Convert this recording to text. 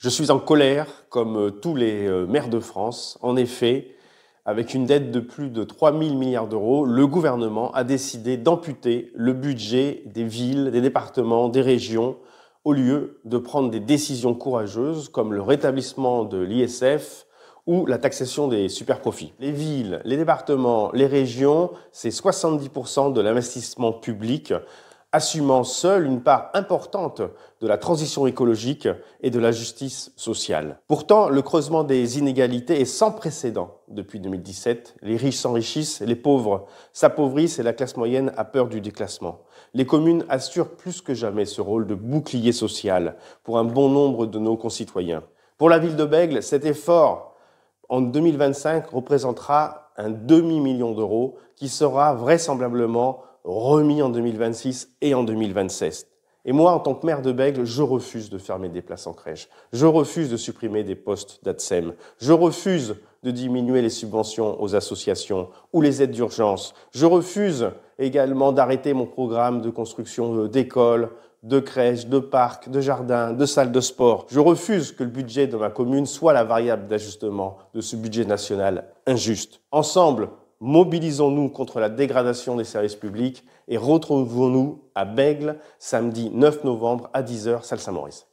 Je suis en colère, comme euh, tous les euh, maires de France. En effet, avec une dette de plus de 3 000 milliards d'euros, le gouvernement a décidé d'amputer le budget des villes, des départements, des régions, au lieu de prendre des décisions courageuses comme le rétablissement de l'ISF ou la taxation des superprofits. Les villes, les départements, les régions, c'est 70% de l'investissement public assumant seul une part importante de la transition écologique et de la justice sociale. Pourtant, le creusement des inégalités est sans précédent depuis 2017. Les riches s'enrichissent, les pauvres s'appauvrissent et la classe moyenne a peur du déclassement. Les communes assurent plus que jamais ce rôle de bouclier social pour un bon nombre de nos concitoyens. Pour la ville de Bègle, cet effort en 2025 représentera un demi-million d'euros qui sera vraisemblablement remis en 2026 et en 2026. Et moi, en tant que maire de Bègle, je refuse de fermer des places en crèche. Je refuse de supprimer des postes d'ADSEM. Je refuse de diminuer les subventions aux associations ou les aides d'urgence. Je refuse également d'arrêter mon programme de construction d'écoles, de crèches, de parcs, de jardins, de salles de sport. Je refuse que le budget de ma commune soit la variable d'ajustement de ce budget national injuste. Ensemble, mobilisons-nous contre la dégradation des services publics et retrouvons-nous à Bègle samedi 9 novembre à 10h, salle Saint-Maurice.